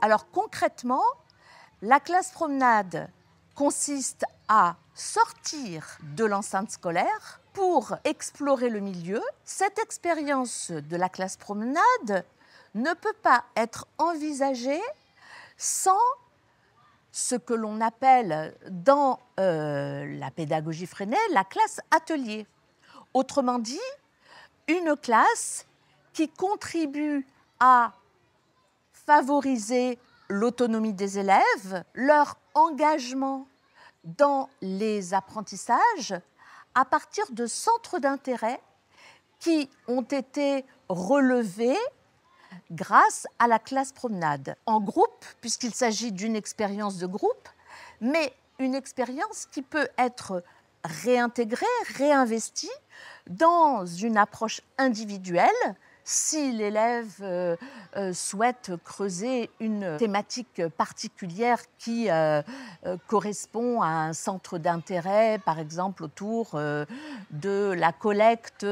Alors concrètement, la classe promenade consiste à sortir de l'enceinte scolaire pour explorer le milieu. Cette expérience de la classe promenade ne peut pas être envisagée sans ce que l'on appelle dans euh, la pédagogie freinée la classe atelier. Autrement dit, une classe qui contribue à favoriser l'autonomie des élèves, leur engagement dans les apprentissages à partir de centres d'intérêt qui ont été relevés grâce à la classe promenade, en groupe, puisqu'il s'agit d'une expérience de groupe, mais une expérience qui peut être réintégrée, réinvestie dans une approche individuelle si l'élève euh, euh, souhaite creuser une thématique particulière qui euh, correspond à un centre d'intérêt, par exemple autour de la collecte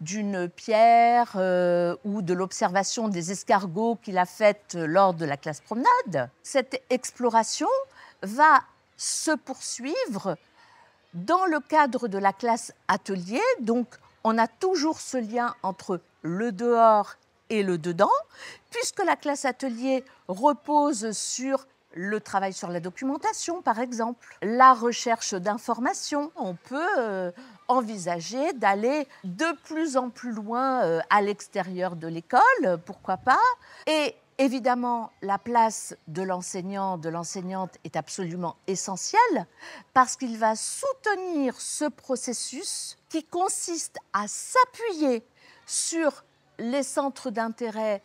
d'une pierre euh, ou de l'observation des escargots qu'il a faite lors de la classe promenade, cette exploration va se poursuivre dans le cadre de la classe atelier. Donc, on a toujours ce lien entre le dehors et le dedans, puisque la classe atelier repose sur le travail sur la documentation, par exemple, la recherche d'informations. On peut euh, envisager d'aller de plus en plus loin euh, à l'extérieur de l'école, pourquoi pas. Et évidemment, la place de l'enseignant, de l'enseignante est absolument essentielle parce qu'il va soutenir ce processus qui consiste à s'appuyer sur les centres d'intérêt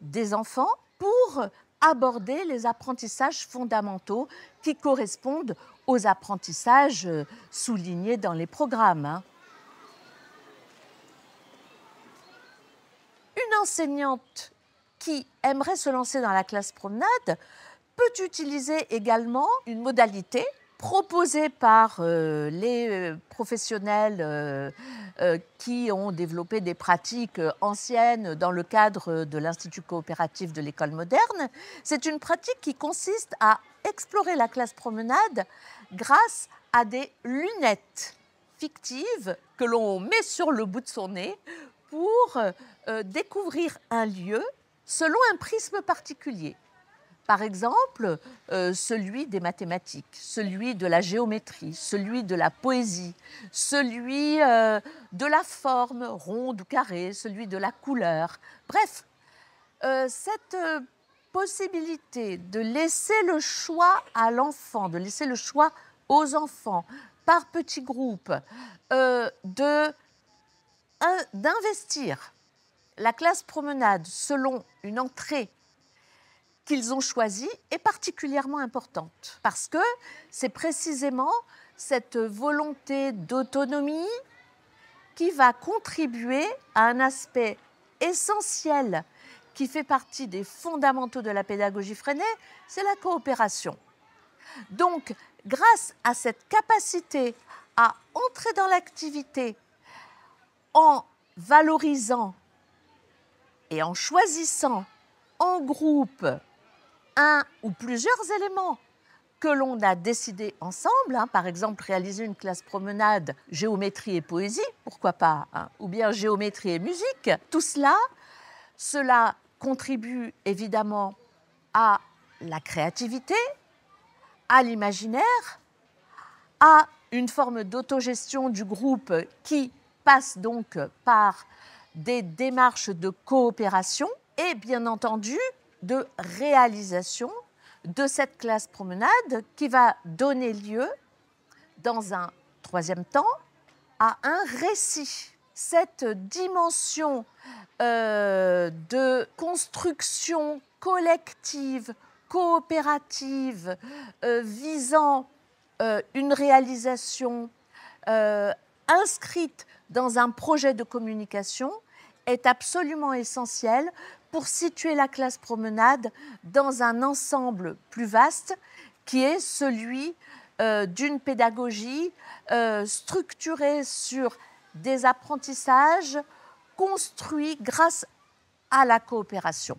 des enfants pour aborder les apprentissages fondamentaux qui correspondent aux apprentissages euh, soulignés dans les programmes. Hein. Une enseignante qui aimerait se lancer dans la classe promenade peut utiliser également une modalité Proposée par euh, les euh, professionnels euh, qui ont développé des pratiques anciennes dans le cadre de l'Institut coopératif de l'école moderne. C'est une pratique qui consiste à explorer la classe promenade grâce à des lunettes fictives que l'on met sur le bout de son nez pour découvrir un lieu selon un prisme particulier par exemple, euh, celui des mathématiques, celui de la géométrie, celui de la poésie, celui euh, de la forme, ronde ou carrée, celui de la couleur. Bref, euh, cette possibilité de laisser le choix à l'enfant, de laisser le choix aux enfants par petits groupes, de, d'investir la classe promenade selon une entrée qu'ils ont choisi est particulièrement importante parce que c'est précisément cette volonté d'autonomie qui va contribuer à un aspect essentiel qui fait partie des fondamentaux de la pédagogie freinée, c'est la coopération. Donc, grâce à cette capacité à entrer dans l'activité en valorisant et en choisissant en groupe un ou plusieurs éléments que l'on a décidé ensemble, hein, par exemple réaliser une classe promenade géométrie et poésie, pourquoi pas, hein, ou bien géométrie et musique, tout cela, cela contribue évidemment à la créativité, à l'imaginaire, à une forme d'autogestion du groupe qui passe donc par des démarches de coopération et bien entendu de réalisation de cette classe promenade qui va donner lieu, dans un troisième temps, à un récit. Cette dimension euh, de construction collective, coopérative, euh, visant euh, une réalisation inscrite dans un projet de communication est absolument essentielle pour situer la classe promenade dans un ensemble plus vaste qui est celui euh, d'une pédagogie euh, structurée sur des apprentissages construits grâce à la coopération.